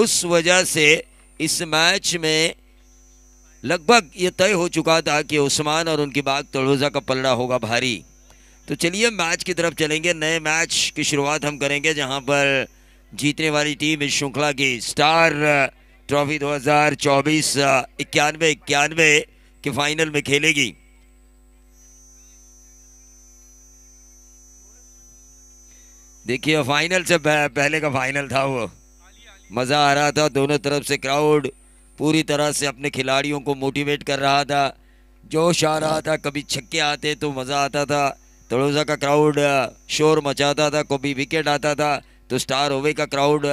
उस वजह से इस मैच में लगभग ये तय हो चुका था कि उस्मान और उनकी बाग तड़ोज़ा का पलड़ा होगा भारी तो चलिए मैच की तरफ चलेंगे नए मैच की शुरुआत हम करेंगे जहां पर जीतने वाली टीम इस श्रृंखला की स्टार ट्रॉफी 2024 इक्यानवे इक्यानवे के फाइनल में खेलेगी देखिए फाइनल से पहले का फाइनल था वो मज़ा आ रहा था दोनों तरफ से क्राउड पूरी तरह से अपने खिलाड़ियों को मोटिवेट कर रहा था जोश आ रहा था कभी छक्के आते तो मज़ा आता था तड़ोज़ा का क्राउड शोर मचाता था कभी विकेट आता था तो स्टार ओवे का क्राउड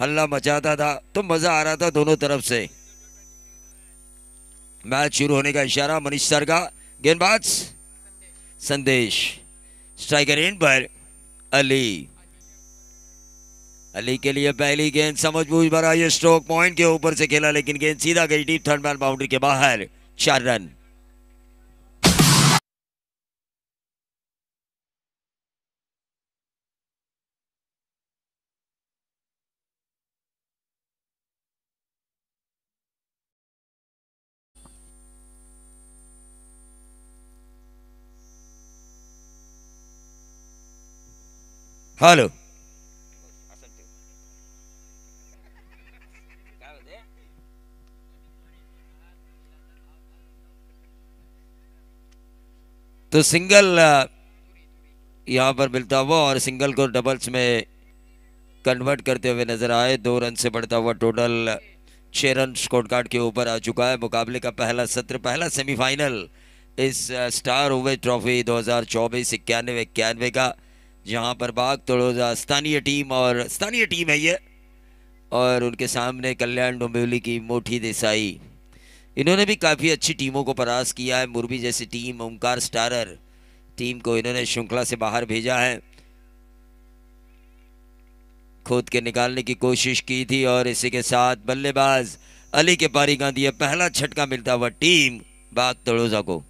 हल्ला मचाता था तो मज़ा आ रहा था दोनों तरफ से मैच शुरू होने का इशारा मनीष सर का गेंदबाज संदेश स्ट्राइकर इन पर अली अली के लिए पहली गेंद समझ बूझ भरा ये स्ट्रोक पॉइंट के ऊपर से खेला लेकिन गेंद सीधा गई डीप थर्ड मैन बाउंड्री के बाहर चार रन हेलो तो सिंगल यहाँ पर मिलता हुआ और सिंगल को डबल्स में कन्वर्ट करते हुए नजर आए दो रन से बढ़ता हुआ टोटल छः रन स्कोर कार्ड के ऊपर आ चुका है मुकाबले का पहला सत्र पहला सेमीफाइनल इस स्टार ओवे ट्रॉफी 2024 इक्यानवे इक्यानवे का जहां पर बाग तोड़ोजा स्थानीय टीम और स्थानीय टीम है ये और उनके सामने कल्याण डोंबिवली की मोठी देसाई इन्होंने भी काफ़ी अच्छी टीमों को परास किया है मुरबी जैसी टीम ओंकार स्टारर टीम को इन्होंने श्रृंखला से बाहर भेजा है खोद के निकालने की कोशिश की थी और इसी के साथ बल्लेबाज अली के पारी गांधी पहला छटका मिलता हुआ टीम बाग तड़ोजा को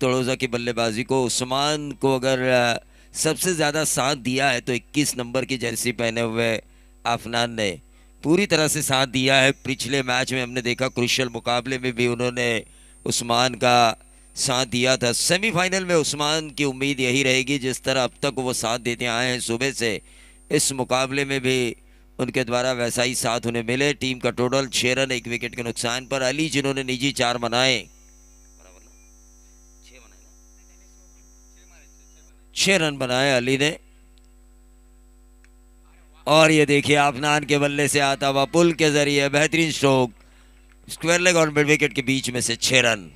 तड़ोज़ा की बल्लेबाजी को उस्मान को अगर सबसे ज़्यादा साथ दिया है तो 21 नंबर की जर्सी पहने हुए आफनान ने पूरी तरह से साथ दिया है पिछले मैच में हमने देखा क्रुशल मुकाबले में भी उन्होंने उस्मान का साथ दिया था सेमीफाइनल में उस्मान की उम्मीद यही रहेगी जिस तरह अब तक वो साथ देते आए हैं सुबह से इस मुकाबले में भी उनके द्वारा वैसा ही साथ उन्हें मिले टीम का टोटल छः रन एक विकेट के नुकसान पर अली जिन्होंने निजी चार बनाए छः रन बनाए अली ने और ये देखिए आफनान के बल्ले से आता हुआ पुल के जरिए बेहतरीन स्ट्रोक स्क्वायर लेग और मिड विकेट के बीच में से छः रन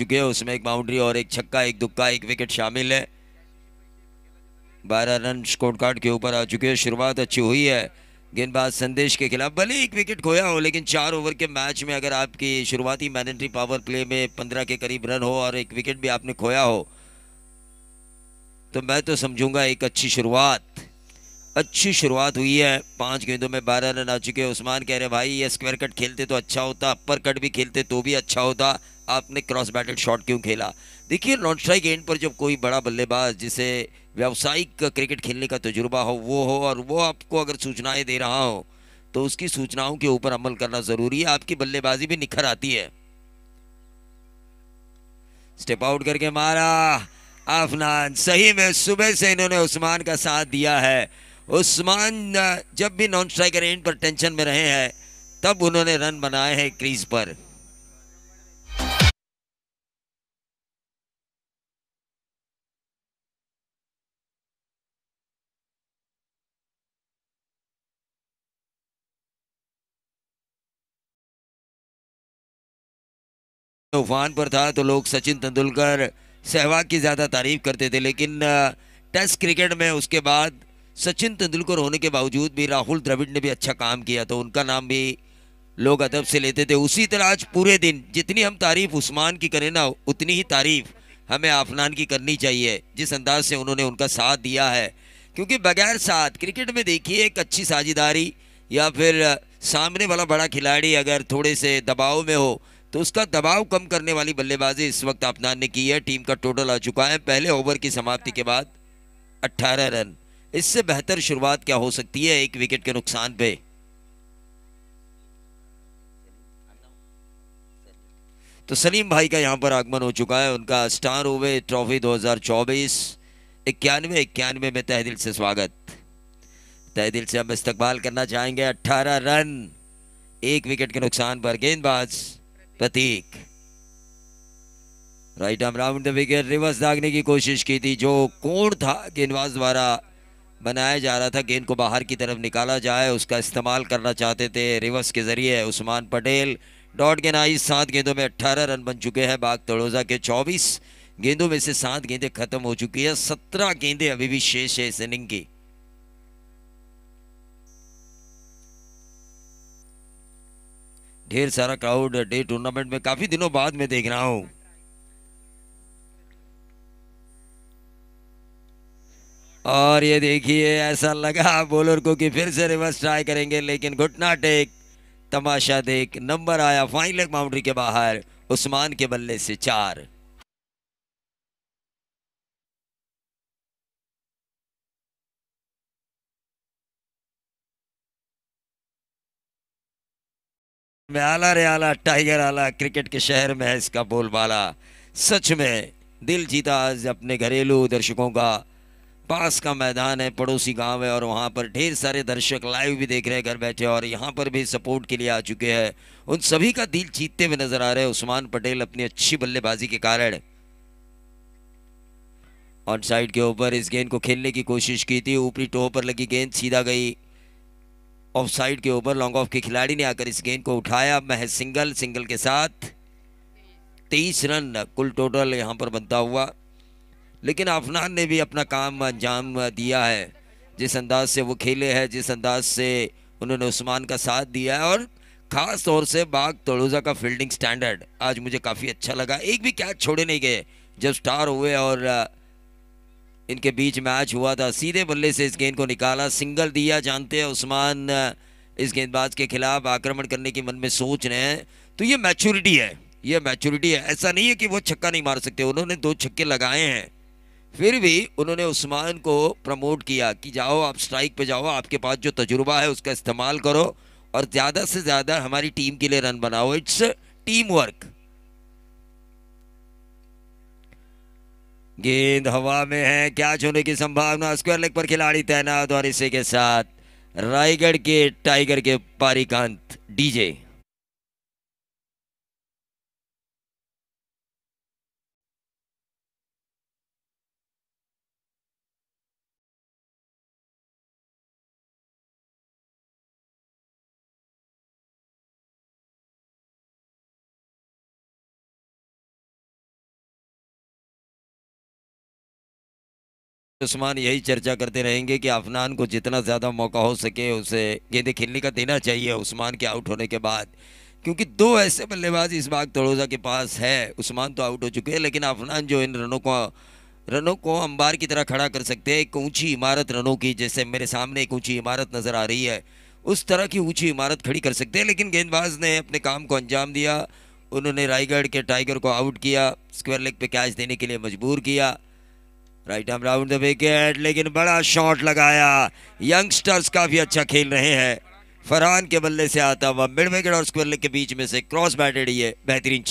चुके हैं उसमें एक बाउंड्री और एक छक्का एक दुक्का एक विकेट शामिल है बारह रन स्कोर कार्ड के ऊपर आ चुके हैं शुरुआत अच्छी हुई है गेंदबाज संदेश के खिलाफ भले एक विकेट खोया हो लेकिन चार ओवर के मैच में अगर आपकी शुरुआती मैनेटरी पावर प्ले में पंद्रह के करीब रन हो और एक विकेट भी आपने खोया हो तो मैं तो समझूंगा एक अच्छी शुरुआत अच्छी शुरुआत हुई है पांच गेंदों में बारह रन आ चुके हैं उस्मान कह रहे भाई ये स्क्वायर कट खेलते तो अच्छा होता अपर कट भी खेलते तो भी अच्छा होता आपने क्रॉस बैटल शॉट क्यों खेला देखिए नॉन स्ट्राइक एंड पर जब कोई बड़ा बल्लेबाज जिसे व्यावसायिक क्रिकेट खेलने का तजुर्बा हो वो हो और वो आपको अगर सूचनाएं दे रहा हो तो उसकी सूचनाओं के ऊपर अमल करना ज़रूरी है आपकी बल्लेबाजी भी निखर आती है स्टेप आउट करके मारा आफनान सही में सुबह से इन्होंने उस्मान का साथ दिया है उस्मान जब भी नॉन स्ट्राइकर एंड पर टेंशन में रहे हैं तब उन्होंने रन बनाए हैं क्रीज पर तूफान तो पर था तो लोग सचिन तेंदुलकर सहवाग की ज़्यादा तारीफ करते थे लेकिन टेस्ट क्रिकेट में उसके बाद सचिन तेंदुलकर होने के बावजूद भी राहुल द्रविड़ ने भी अच्छा काम किया तो उनका नाम भी लोग अदब से लेते थे उसी तरह आज पूरे दिन जितनी हम तारीफ उस्मान की करें ना उतनी ही तारीफ हमें आफनान की करनी चाहिए जिस अंदाज से उन्होंने उनका साथ दिया है क्योंकि बगैर साथ क्रिकेट में देखिए एक अच्छी साझेदारी या फिर सामने वाला बड़ा खिलाड़ी अगर थोड़े से दबाव में हो तो उसका दबाव कम करने वाली बल्लेबाजी इस वक्त अपना ने की है टीम का टोटल आ चुका है पहले ओवर की समाप्ति के बाद 18 रन इससे बेहतर शुरुआत क्या हो सकती है एक विकेट के नुकसान पे तो सलीम भाई का यहां पर आगमन हो चुका है उनका स्टार ओवे ट्रॉफी 2024 इक्यानवे इक्यानवे में तहदिल से स्वागत तहदिल से हम इस्तेबाल करना चाहेंगे 18 रन एक विकेट के नुकसान पर गेंदबाज़ Prateek right arm round the wicket reverse दागने की कोशिश की थी जो कोण था गेंदबाज द्वारा बनाया जा रहा था गेंद को बाहर की तरफ निकाला जाए उसका इस्तेमाल करना चाहते थे रिवर्स के जरिए उस्मान पटेल डॉट आई सात गेंदों में अट्ठारह रन बन चुके हैं बाग तड़ोजा के चौबीस गेंदों में से सात गेंदें खत्म हो चुकी है सत्रह गेंदें अभी भी शेष है इस इनिंग की ढेर सारा क्राउड डे टूर्नामेंट में काफी दिनों बाद में देख रहा हूं और ये देखिए ऐसा लगा बॉलर को कि फिर से रिवर्स ट्राई करेंगे लेकिन घुटना टेक तमाशा देख नंबर आया फाइनल बाउंड्री के बाहर उस्मान के बल्ले से चार में आला रे आला टाइगर आला क्रिकेट के शहर में है इसका बोलबाला सच में दिल जीता आज अपने घरेलू दर्शकों का पास का मैदान है पड़ोसी गांव है और वहां पर ढेर सारे दर्शक लाइव भी देख रहे हैं घर बैठे और यहां पर भी सपोर्ट के लिए आ चुके हैं उन सभी का दिल जीतते हुए नजर आ रहे हैं उस्मान पटेल अपनी अच्छी बल्लेबाजी के कारण ऑन साइड के ऊपर इस गेंद को खेलने की कोशिश की थी ऊपरी टोह पर लगी गेंद सीधा गई ऑफ साइड के ऊपर लॉन्ग ऑफ के खिलाड़ी ने आकर इस गेंद को उठाया महज सिंगल सिंगल के साथ तेईस रन कुल टोटल यहाँ पर बनता हुआ लेकिन अफनान ने भी अपना काम अंजाम दिया है जिस अंदाज से वो खेले हैं जिस अंदाज से उन्होंने उस्मान का साथ दिया है और ख़ास तौर से बाग तड़ोज़ा का फील्डिंग स्टैंडर्ड आज मुझे काफ़ी अच्छा लगा एक भी कैच छोड़े नहीं गए जब स्टार हुए और इनके बीच मैच हुआ था सीधे बल्ले से इस गेंद को निकाला सिंगल दिया जानते हैं उस्मान इस गेंदबाज के खिलाफ आक्रमण करने के मन में सोच रहे हैं तो ये मैच्योरिटी है ये मैच्योरिटी है ऐसा नहीं है कि वो छक्का नहीं मार सकते उन्होंने दो छक्के लगाए हैं फिर भी उन्होंने उस्मान को प्रमोट किया कि जाओ आप स्ट्राइक पर जाओ आपके पास जो तजुर्बा है उसका इस्तेमाल करो और ज़्यादा से ज़्यादा हमारी टीम के लिए रन बनाओ इट्स टीम वर्क गेंद हवा में है कैच होने की संभावना स्क्वायर लेग पर खिलाड़ी तैनात और इसी के साथ रायगढ़ के टाइगर के पारिकांत डीजे उस्मान तो यही चर्चा करते रहेंगे कि अफनान को जितना ज़्यादा मौका हो सके उसे गेंदे खेलने का देना चाहिए उस्मान के आउट होने के बाद क्योंकि दो ऐसे बल्लेबाज इस बाग तड़ोजा के पास है उस्मान तो आउट हो चुके हैं लेकिन अफनान जो इन रनों को रनों को अंबार की तरह खड़ा कर सकते हैं एक ऊँची इमारत रनों की जैसे मेरे सामने एक ऊँची इमारत नज़र आ रही है उस तरह की ऊँची इमारत खड़ी कर सकते हैं लेकिन गेंदबाज ने अपने काम को अंजाम दिया उन्होंने रायगढ़ के टाइगर को आउट किया स्क्वायर लेग पे कैच देने के लिए मजबूर किया राइट हम राउंड द विकेट लेकिन बड़ा शॉट लगाया यंगस्टर्स काफ़ी अच्छा खेल रहे हैं फरहान के बल्ले से आता हुआ मिड विकेट और स्क्वेयर लेग के बीच में से क्रॉस बैटेड ये बेहतरीन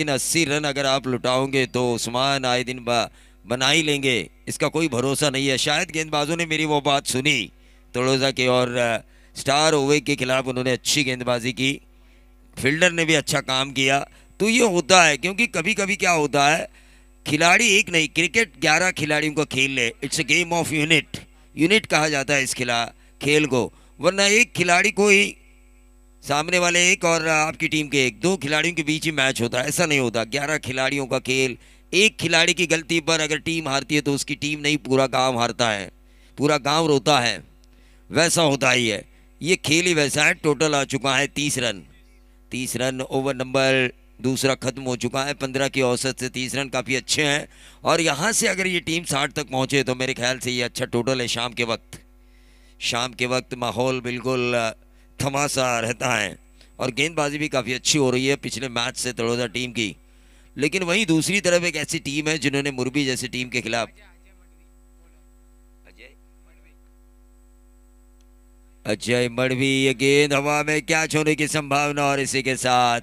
दिन अस्सी रन अगर आप लुटाओगे तो उस्मान आए दिन बना ही लेंगे इसका कोई भरोसा नहीं है शायद गेंदबाजों ने मेरी वो बात सुनी तड़ोजा की और स्टार ओवे के खिलाफ उन्होंने अच्छी गेंदबाजी की फील्डर ने भी अच्छा काम किया तो ये होता है क्योंकि कभी कभी क्या होता है खिलाड़ी एक नहीं क्रिकेट ग्यारह खिलाड़ियों को खेल ले it's a game of unit unit कहा जाता है इस खिला खेल को वरना एक खिलाड़ी को ही सामने वाले एक और आपकी टीम के एक दो खिलाड़ियों के बीच ही मैच होता है ऐसा नहीं होता ग्यारह खिलाड़ियों का खेल एक खिलाड़ी की गलती पर अगर टीम हारती है तो उसकी टीम नहीं पूरा गांव हारता है पूरा गांव रोता है वैसा होता ही है ये खेल ही वैसा है टोटल आ चुका है तीस रन तीस रन ओवर नंबर दूसरा खत्म हो चुका है पंद्रह की औसत से तीस रन काफ़ी अच्छे हैं और यहाँ से अगर ये टीम साठ तक पहुँचे तो मेरे ख्याल से ये अच्छा टोटल है शाम के वक्त शाम के वक्त माहौल बिल्कुल थमासा रहता है और गेंदबाजी भी काफ़ी अच्छी हो रही है पिछले मैच से तड़ोदा टीम की लेकिन वहीं दूसरी तरफ एक ऐसी टीम है जिन्होंने मुरबी जैसी टीम के खिलाफ अजय मड़वी ये गेंद हवा में क्या छोड़ने की संभावना और इसी के साथ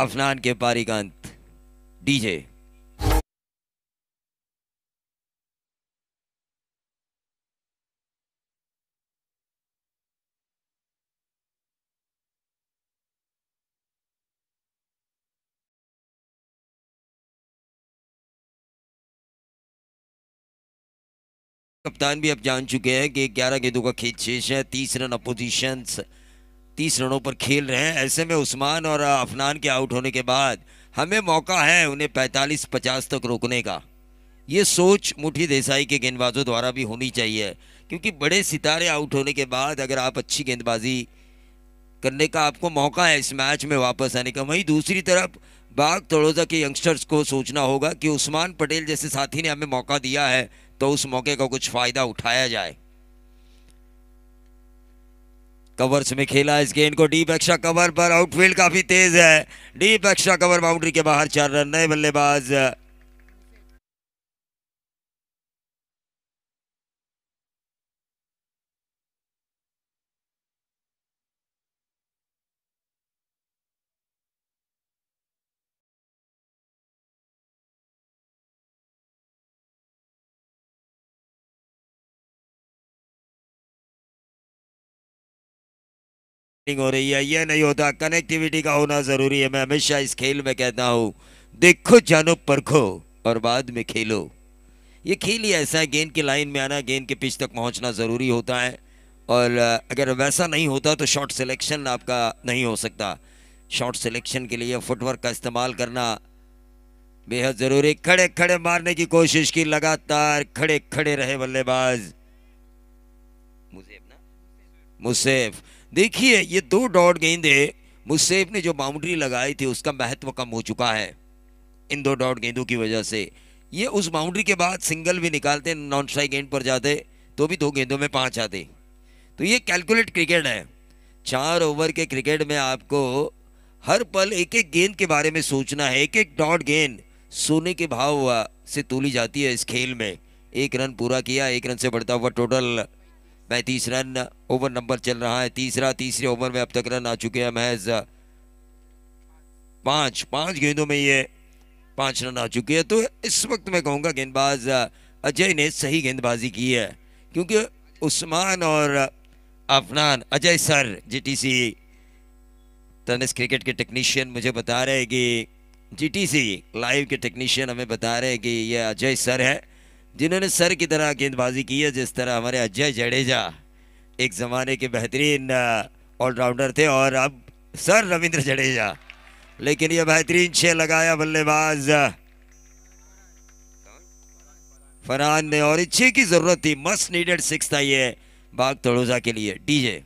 अफनान के पारी का अंत डीजे कप्तान भी आप जान चुके हैं कि ग्यारह गेंदों का खेत शेष है तीस रन अपोजिशन तीस रनों पर खेल रहे हैं ऐसे में उस्मान और अफनान के आउट होने के बाद हमें मौका है उन्हें पैंतालीस पचास तक रोकने का ये सोच मुठी देसाई के गेंदबाजों द्वारा भी होनी चाहिए क्योंकि बड़े सितारे आउट होने के बाद अगर आप अच्छी गेंदबाजी करने का आपको मौका है इस मैच में वापस आने का वहीं दूसरी तरफ बाग तड़ोजा के यंगस्टर्स को सोचना होगा कि उस्मान पटेल जैसे साथी ने हमें मौका दिया है तो उस मौके का कुछ फ़ायदा उठाया जाए कवर्स में खेला इस गेंद को डीप एक्स्ट्रा कवर पर आउटफील्ड काफ़ी तेज़ है डीप एक्स्ट्रा कवर बाउंड्री के बाहर चार रन नए बल्लेबाज़ हो रही है ये नहीं होता कनेक्टिविटी का होना ज़रूरी है मैं हमेशा इस खेल में कहता हूं देखो जानो परखो और बाद में खेलो ये खेल ही ऐसा है गेंद की लाइन में आना गेंद के पिच तक पहुंचना ज़रूरी होता है और अगर वैसा नहीं होता तो शॉर्ट सिलेक्शन आपका नहीं हो सकता शॉर्ट सिलेक्शन के लिए फुटवर्क का इस्तेमाल करना बेहद ज़रूरी खड़े खड़े मारने की कोशिश की लगातार खड़े खड़े रहे बल्लेबाज मुसेफ ना मुसेफ देखिए ये दो डॉट गेंदे मुसेफ ने जो बाउंड्री लगाई थी उसका महत्व कम हो चुका है इन दो डॉट गेंदों की वजह से ये उस बाउंड्री के बाद सिंगल भी निकालते नॉन स्ट्राइक गेंद पर जाते तो भी दो गेंदों में पांच आते तो ये कैलकुलेट क्रिकेट है चार ओवर के क्रिकेट में आपको हर पल एक एक गेंद के बारे में सोचना है एक एक डॉट गेंद सोने के भाव से तोली जाती है इस खेल में एक रन पूरा किया एक रन से बढ़ता हुआ टोटल पैंतीस रन ओवर नंबर चल रहा है तीसरा तीसरे ओवर में अब तक रन आ चुके हैं महज पाँच पाँच गेंदों में ये पाँच रन आ चुके हैं तो इस वक्त मैं कहूँगा गेंदबाज अजय ने सही गेंदबाजी की है क्योंकि उस्मान और Afnan Ajay sir GTC tennis cricket के टेक्नीशियन मुझे बता रहे हैं कि जीटीसी लाइव के टेक्नीशियन हमें बता रहे हैं कि यह अजय सर है जिन्होंने सर की तरह गेंदबाजी की है जिस तरह हमारे अजय जडेजा एक ज़माने के बेहतरीन ऑलराउंडर थे और अब सर रविंद्र जडेजा लेकिन यह बेहतरीन छह लगाया बल्लेबाज फरहान ने और छे की ज़रूरत थी मस्ट नीडेड सिक्स था ये बाग तड़ोजा के लिए डीजे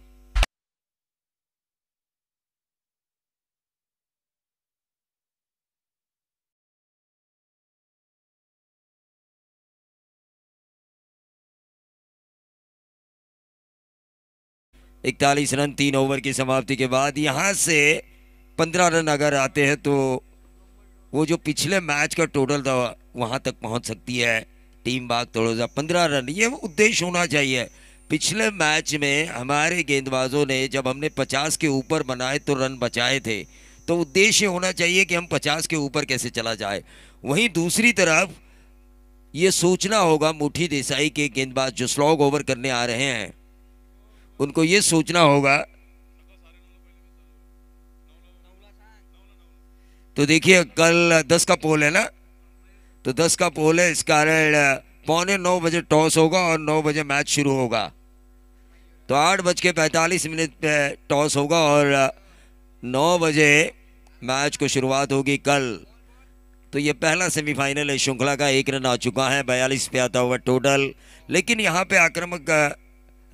इकतालीस रन तीन ओवर की समाप्ति के बाद यहाँ से पंद्रह रन अगर आते हैं तो वो जो पिछले मैच का टोटल था वहाँ तक पहुँच सकती है टीम बाग सा पंद्रह रन ये उद्देश्य होना चाहिए पिछले मैच में हमारे गेंदबाजों ने जब हमने पचास के ऊपर बनाए तो रन बचाए थे तो उद्देश्य होना चाहिए कि हम पचास के ऊपर कैसे चला जाए वहीं दूसरी तरफ ये सोचना होगा मुठी देसाई के गेंदबाज जो स्लॉग ओवर करने आ रहे हैं उनको ये सोचना होगा तो देखिए कल दस का पोल है ना तो दस का पोल है इस कारण पौने नौ बजे टॉस होगा और नौ बजे मैच शुरू होगा तो आठ बज के पैंतालीस मिनट पे टॉस होगा और नौ बजे मैच को शुरुआत होगी कल तो ये पहला सेमीफाइनल है श्रृंखला का एक रन आ चुका है बयालीस पे आता हुआ टोटल लेकिन यहाँ पे आक्रमक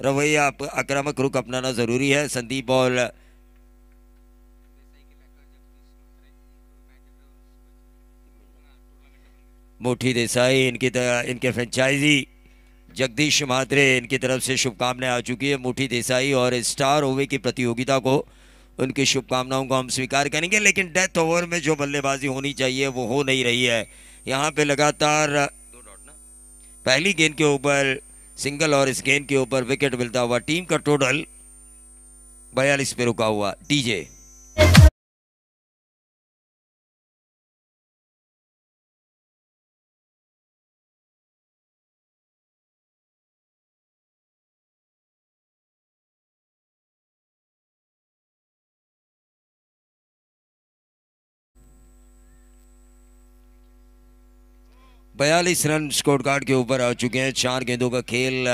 रवैया आक्रामक रुख अपनाना ज़रूरी है संदीप बॉल मोठी देसाई इनकी तरह इनके फ्रेंचाइजी जगदीश म्हात्रे इनकी तरफ से शुभकामनाएं आ चुकी है मोठी देसाई और स्टार ओवे की प्रतियोगिता को उनकी शुभकामनाओं को हम स्वीकार करेंगे लेकिन डेथ ओवर में जो बल्लेबाजी होनी चाहिए वो हो नहीं रही है यहाँ पे लगातार पहली गेंद के ऊपर सिंगल और इस गेंद के ऊपर विकेट मिलता हुआ टीम का टोटल बयालीस पे रुका हुआ डीजे बयालीस रन स्कोर कार्ड के ऊपर आ चुके हैं चार गेंदों का खेल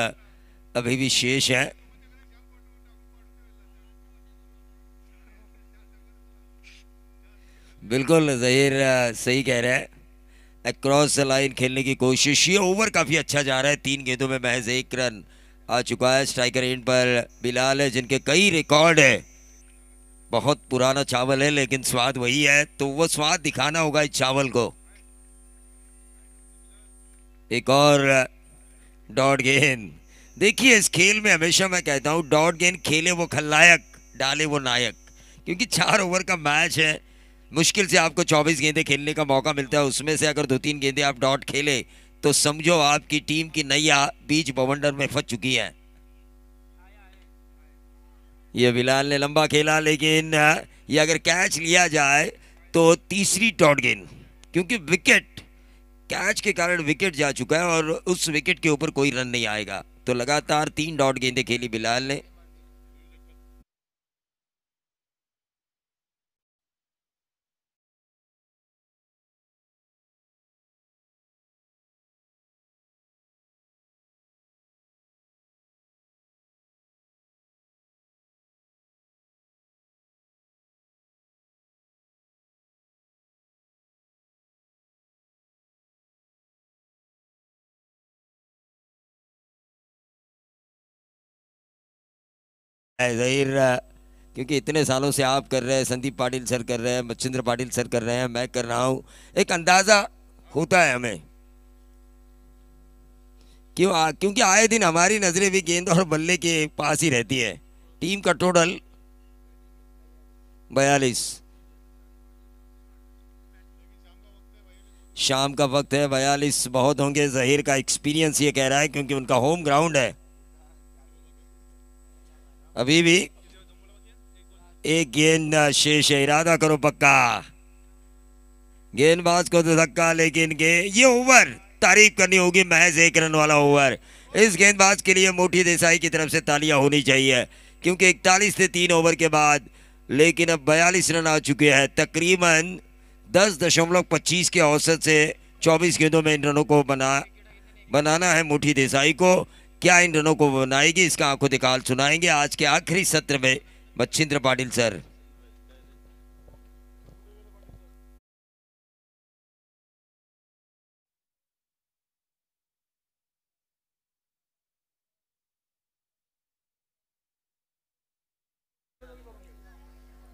अभी भी शेष है बिल्कुल जहीर सही कह रहे हैं अक्रॉस लाइन खेलने की कोशिश ये ओवर काफ़ी अच्छा जा रहा है तीन गेंदों में महज एक रन आ चुका है स्ट्राइकर इन पर बिलाल है जिनके कई रिकॉर्ड है बहुत पुराना चावल है लेकिन स्वाद वही है तो वो स्वाद दिखाना होगा इस चावल को एक और डॉट गेंद देखिए इस खेल में हमेशा मैं कहता हूँ डॉट गेंद खेले वो खलनायक डाले वो नायक क्योंकि चार ओवर का मैच है मुश्किल से आपको 24 गेंदे खेलने का मौका मिलता है उसमें से अगर दो तीन गेंदे आप डॉट खेले तो समझो आपकी टीम की नैया बीच बवंडर में फंस चुकी है ये बिलाल ने लंबा खेला लेकिन ये अगर कैच लिया जाए तो तीसरी डॉट गेंद क्योंकि विकेट कैच के कारण विकेट जा चुका है और उस विकेट के ऊपर कोई रन नहीं आएगा तो लगातार तीन डॉट गेंदे खेली बिलाल ने जहिर क्योंकि इतने सालों से आप कर रहे हैं संदीप पाटिल सर कर रहे हैं मच्छिंद्र पाटिल सर कर रहे हैं मैं कर रहा हूँ एक अंदाज़ा होता है हमें क्यों क्योंकि आए दिन हमारी नज़रें भी गेंद और बल्ले के पास ही रहती है टीम का टोटल बयालीस शाम का वक्त है बयालीस बहुत होंगे जहीर का एक्सपीरियंस ये कह रहा है क्योंकि उनका होम ग्राउंड है अभी भी एक गेंद शेष है इरादा करो पक्का गेंदबाज को तो धक्का लेकिन गे ये ओवर तारीफ करनी होगी महज एक रन वाला ओवर इस गेंदबाज के लिए मोटी देसाई की तरफ से तालियां होनी चाहिए क्योंकि इकतालीस से तीन ओवर के बाद लेकिन अब बयालीस रन आ चुके हैं तकरीबन दस दशमलव पच्चीस के औसत से चौबीस गेंदों में इन रनों को बना बनाना है मुठी देसाई को क्या इन दोनों को बनाएगी इसका आंखों दिकाल सुनाएंगे आज के आखिरी सत्र में Bachchindra Patil sir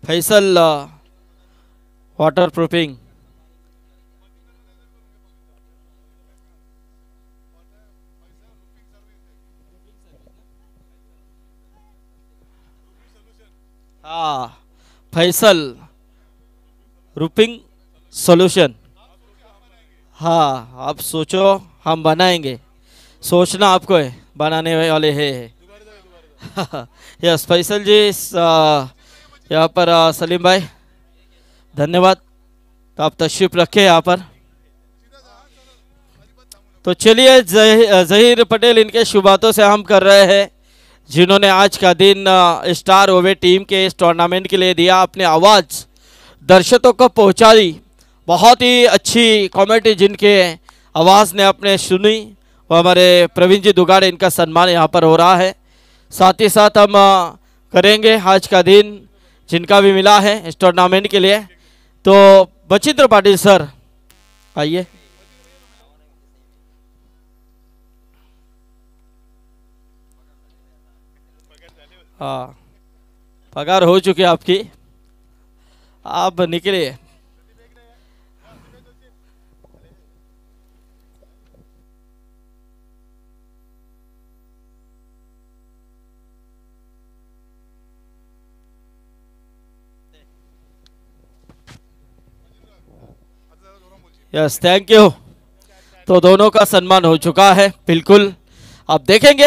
Faisal water proofing Faisal roofing solution हाँ आप सोचो हम बनाएंगे सोचना आपको है बनाने वाले है यस फैसल जी यहाँ पर आ, सलीम भाई धन्यवाद तो आप तशरीफ रखे यहाँ पर तो चलिए जहीर पटेल इनके शुभातों से हम कर रहे हैं जिन्होंने आज का दिन स्टार ओवे टीम के इस टूर्नामेंट के लिए दिया अपने आवाज़ दर्शकों को दी बहुत ही अच्छी कॉमेडी जिनके आवाज़ ने अपने सुनी वो हमारे प्रवीण जी दुगाड़े इनका सम्मान यहाँ पर हो रहा है साथ ही साथ हम करेंगे आज का दिन जिनका भी मिला है इस टूर्नामेंट के लिए तो बचित्र पाटिल सर आइए हाँ पगार हो चुकी है आपकी आप निकले यस थैंक यू तो दोनों का सम्मान हो चुका है बिल्कुल आप देखेंगे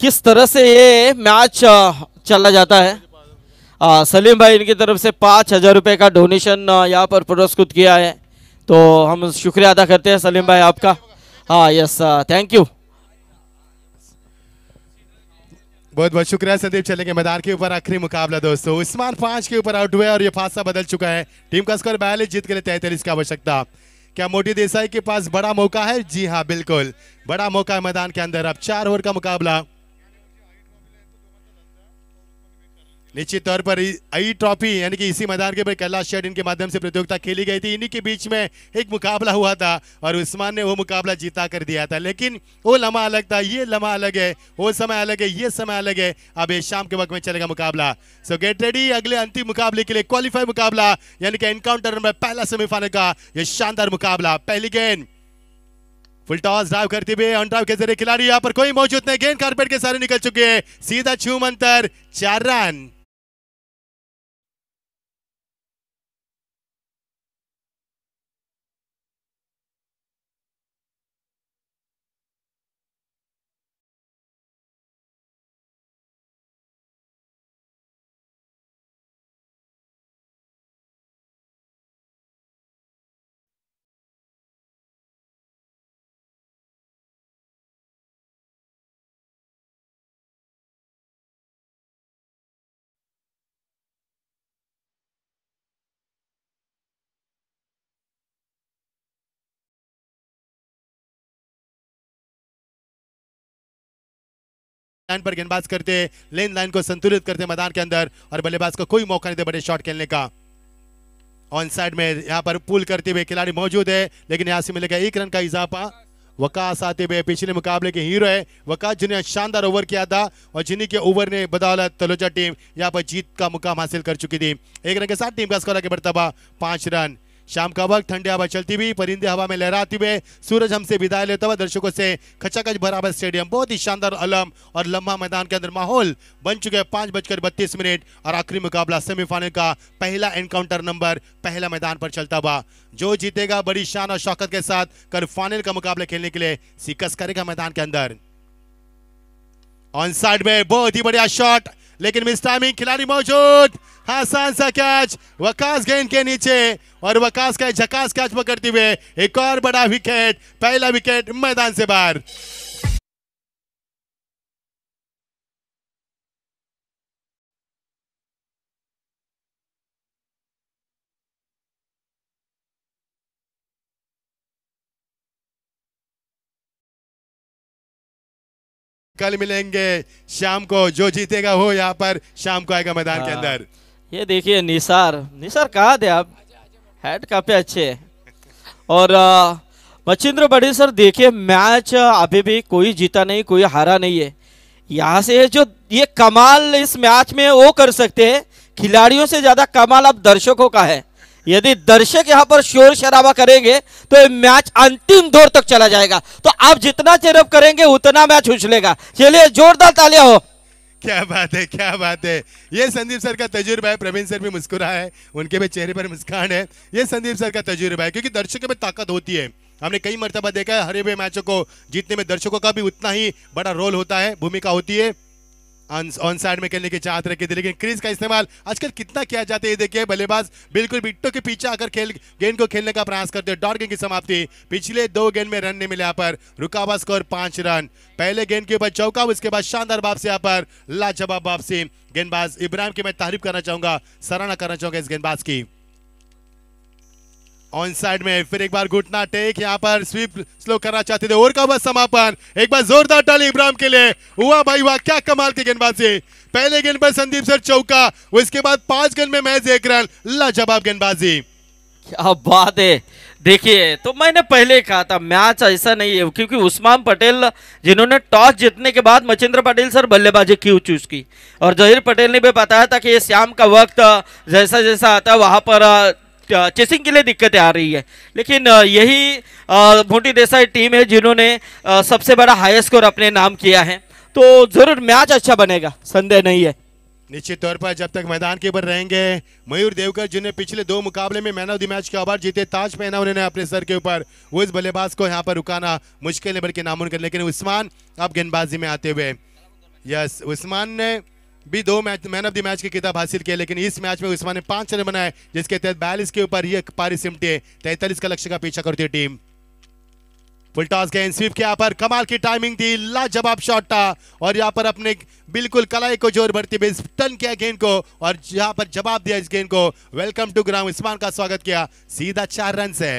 किस तरह से ये मैच चला जाता है आ, सलीम भाई इनकी तरफ से पाँच हज़ार रुपये का डोनेशन यहाँ पर पुरस्कृत किया है तो हम शुक्रिया अदा करते हैं सलीम भाई आपका हाँ यस थैंक यू बहुत बहुत शुक्रिया संदीप चलेंगे मैदान के ऊपर आखिरी मुकाबला दोस्तों उस्मान पांच के ऊपर आउट हुए और ये फादसा बदल चुका है टीम का स्कोर बयालीस जीत के लिए तैतालीस की आवश्यकता क्या मोटी देसाई के पास बड़ा मौका है जी हाँ बिल्कुल बड़ा मौका है मैदान के अंदर अब चार ओवर का मुकाबला निश्चित तौर पर आई ट्रॉफी यानी कि इसी मैदान के पर कैलाश शेड इनके माध्यम से प्रतियोगिता खेली गई थी इन्हीं के बीच में एक मुकाबला हुआ था और उस्मान ने वो मुकाबला जीता कर दिया था लेकिन वो लम्हा अलग था ये लम्हा अलग है वो समय अलग है ये समय अलग है अब ये शाम के वक्त में चलेगा मुकाबला सो गेट रेडी अगले अंतिम मुकाबले के लिए क्वालिफाई मुकाबला यानी कि एनकाउंटर में पहला सेमीफाइनल का ये शानदार मुकाबला पहली गेंद फुल टॉस ड्राइव करते हुए ऑन ड्राइव के जरिए खिलाड़ी यहां पर कोई मौजूद नहीं गेंद कारपेट के सारे निकल चुके हैं सीधा छू मंतर चार रन लाइन पर गेंदबाज करते लेन लाइन को संतुलित करते मैदान के अंदर और बल्लेबाज को कोई मौका नहीं दे बड़े शॉट खेलने का ऑन साइड में यहाँ पर पुल करते हुए खिलाड़ी मौजूद है लेकिन यहाँ से मिलेगा एक रन का इजाफा वकास आते हुए पिछले मुकाबले के हीरो है वकास जिन्हें शानदार ओवर किया था और जिन्हें के ओवर ने बदौलत तलोजा टीम यहाँ पर जीत का मुकाम हासिल कर चुकी थी एक रन के साथ टीम का स्कोर आगे बढ़ता हुआ पांच रन शाम का वक्त ठंडी हवा चलती हुई परिंदे हवा में लहराती हुए सूरज हमसे विदाई लेता हुआ दर्शकों से खचाखच बराबर स्टेडियम बहुत ही शानदार अलम और लम्बा मैदान के अंदर माहौल बन चुके हैं पांच बजकर बत्तीस मिनट और आखिरी मुकाबला सेमीफाइनल का पहला एनकाउंटर नंबर पहला मैदान पर चलता हुआ जो जीतेगा बड़ी शान और शौकत के साथ कल फाइनल का मुकाबला खेलने के लिए सीकस करेगा मैदान के अंदर ऑन साइड में बहुत ही बढ़िया शॉट लेकिन मिस टाइमिंग खिलाड़ी मौजूद हसन सा कैच वकास गेंद के नीचे और वकास का झकास कैच पकड़ते हुए एक और बड़ा विकेट पहला विकेट मैदान से बाहर कल मिलेंगे शाम को जो जीतेगा वो यहाँ पर शाम को आएगा मैदान के हाँ। अंदर ये देखिए निसार निसार कहा थे आप हेड काफी अच्छे है और मच्छिंद्र बड़े सर देखिए मैच अभी भी कोई जीता नहीं कोई हारा नहीं है यहाँ से जो ये कमाल इस मैच में वो कर सकते हैं खिलाड़ियों से ज्यादा कमाल अब दर्शकों का है यदि दर्शक यहाँ पर शोर शराबा करेंगे तो मैच अंतिम दौर तक चला जाएगा तो आप जितना चेरअप करेंगे उतना मैच उछलेगा चलिए जोरदार तालियां हो क्या बात है क्या बात है ये संदीप सर का तजुर्बा है प्रवीण सर भी मुस्कुरा है उनके भी चेहरे पर मुस्कान है ये संदीप सर का तजुर्बा है क्योंकि दर्शकों में ताकत होती है हमने कई मरतबा देखा है हरे हुए मैचों को जीतने में दर्शकों का भी उतना ही बड़ा रोल होता है भूमिका होती है ऑन साइड में खेलने के चाहत रखे थे लेकिन क्रीज का इस्तेमाल आजकल कितना किया जाता है देखिए बल्लेबाज बिल्कुल बिट्टो के पीछे आकर खेल गेंद को खेलने का प्रयास करते हैं डॉट गेंद की समाप्ति पिछले दो गेंद में रन नहीं मिले यहाँ पर रुका हुआ स्कोर पांच रन पहले गेंद के ऊपर चौका उसके बाद शानदार वापसी यहाँ पर लाजवाब वापसी गेंदबाज इब्राहिम की मैं तारीफ करना चाहूंगा सराहना करना चाहूंगा इस गेंदबाज की ऑन साइड में फिर एक बार घुटना टेक यहाँ पर स्वीप स्लो करना चाहते थे और का बस समापन एक बार जोरदार डाली इब्राहिम के लिए हुआ भाई वाह क्या कमाल के गेंदबाजी पहले गेंद पर संदीप सर चौका उसके बाद पांच गेंद में मैच एक रन लाजवाब गेंदबाजी क्या बात है देखिए तो मैंने पहले कहा था मैच ऐसा नहीं है क्योंकि उस्मान पटेल जिन्होंने टॉस जीतने के बाद मचिंद्र पटेल सर बल्लेबाजी क्यों चूज की और जहीर पटेल ने भी बताया था कि ये शाम का वक्त जैसा जैसा आता है वहाँ पर चेसिंग के लिए दिक्कतें आ रही है लेकिन यही मोटी देसाई टीम है जिन्होंने सबसे बड़ा हाई स्कोर अपने नाम किया है तो जरूर मैच अच्छा बनेगा संदेह नहीं है निश्चित तौर पर जब तक मैदान के ऊपर रहेंगे मयूर देवकर जिन्हें पिछले दो मुकाबले में मैन ऑफ द मैच का अवार्ड जीते ताज पहना उन्होंने अपने सर के ऊपर वो इस बल्लेबाज को यहाँ पर रुकाना मुश्किल है बल्कि नामुन कर लेकिन उस्मान अब गेंदबाजी में आते हुए यस उस्मान ने भी दो match man of the match की किताब हासिल किया लेकिन इस मैच में उस्मान ने पांच रन बनाए जिसके तहत बयालीस के ऊपर ये पारी सिमटी है तैतालीस का लक्ष्य का पीछा करती है टीम फुल टॉस गए के यहाँ पर कमाल की टाइमिंग थी लाजवाब शॉट था और यहाँ पर अपने बिल्कुल कलाई को जोर भरती बेस टर्न किया गेंद को और यहाँ पर जवाब दिया इस गेंद को वेलकम टू ग्राउंड उस्मान का स्वागत किया सीधा चार रन से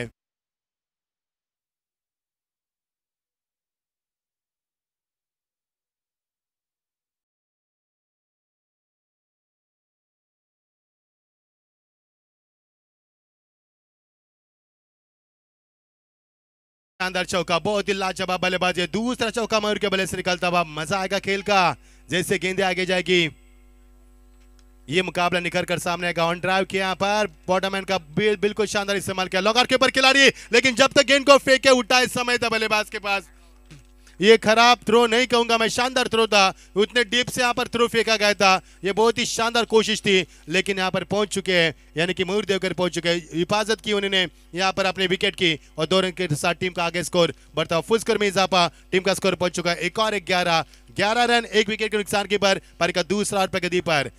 शानदार चौका बहुत ही लाजवाब बल्लेबाज है दूसरा चौका मयूर के बल्ले से निकलता हुआ मजा आएगा खेल का जैसे गेंदे आगे जाएगी ये मुकाबला निखर कर सामने आएगा ऑन ड्राइव के यहाँ पर बॉटमैन का बिल्कुल शानदार इस्तेमाल किया लॉगर के ऊपर खिलाड़ी लेकिन जब तक गेंद को फेंके उठा इस समय था बल्लेबाज के पास ये खराब थ्रो नहीं कहूंगा मैं शानदार थ्रो था उतने डीप से यहाँ पर थ्रो फेंका गया था ये बहुत ही शानदार कोशिश थी लेकिन यहाँ पर पहुंच चुके हैं यानी कि मयूर देवकर पहुंच चुके हैं हिफाजत की उन्होंने यहाँ पर अपने विकेट की और दो रन के साथ टीम का आगे स्कोर बढ़ता फुस्कर में इजाफा टीम का स्कोर पहुंच चुका है एक और एक ग्यारह ग्यारह रन एक विकेट के नुकसान के पर का दूसरा और प्रगति पर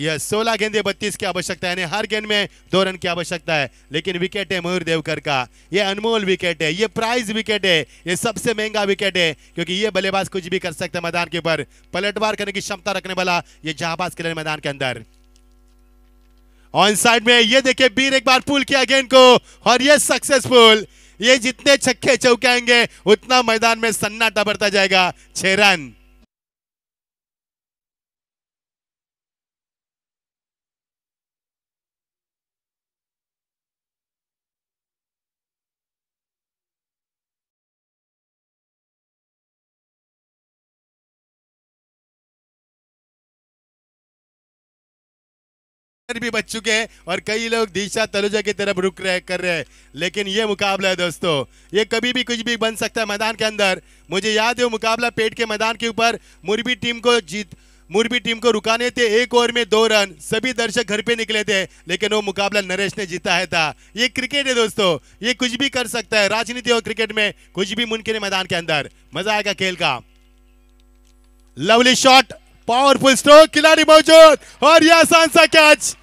यह सोलह गेंदे बत्तीस की आवश्यकता है हर गेंद में दो रन की आवश्यकता है लेकिन विकेट है मयूर देवकर का यह अनमोल विकेट है यह प्राइज विकेट है यह सबसे महंगा विकेट है क्योंकि यह बल्लेबाज कुछ भी कर सकते हैं मैदान के ऊपर पलटवार करने की क्षमता रखने वाला यह जहाबाज के मैदान के अंदर ऑन साइड में ये देखिए बीर एक बार पुल किया गेंद को और यह सक्सेसफुल ये जितने छक्के चौके आएंगे उतना मैदान में सन्नाटा बढ़ता जाएगा छह रन छात्र भी बच चुके हैं और कई लोग दिशा तलुजा की तरफ रुक रहे कर रहे हैं लेकिन ये मुकाबला है दोस्तों ये कभी भी कुछ भी बन सकता है मैदान के अंदर मुझे याद है मुकाबला पेट के मैदान के ऊपर मुरबी टीम को जीत मुरबी टीम को रुकाने थे एक ओवर में दो रन सभी दर्शक घर पे निकले थे लेकिन वो मुकाबला नरेश ने जीता है था ये क्रिकेट है दोस्तों ये कुछ भी कर सकता है राजनीति और क्रिकेट में कुछ भी मुमकिन मैदान के अंदर मजा आएगा खेल का लवली शॉट पावरफुल स्ट्रोक खिलाड़ी मौजूद और यह आसान सा कैच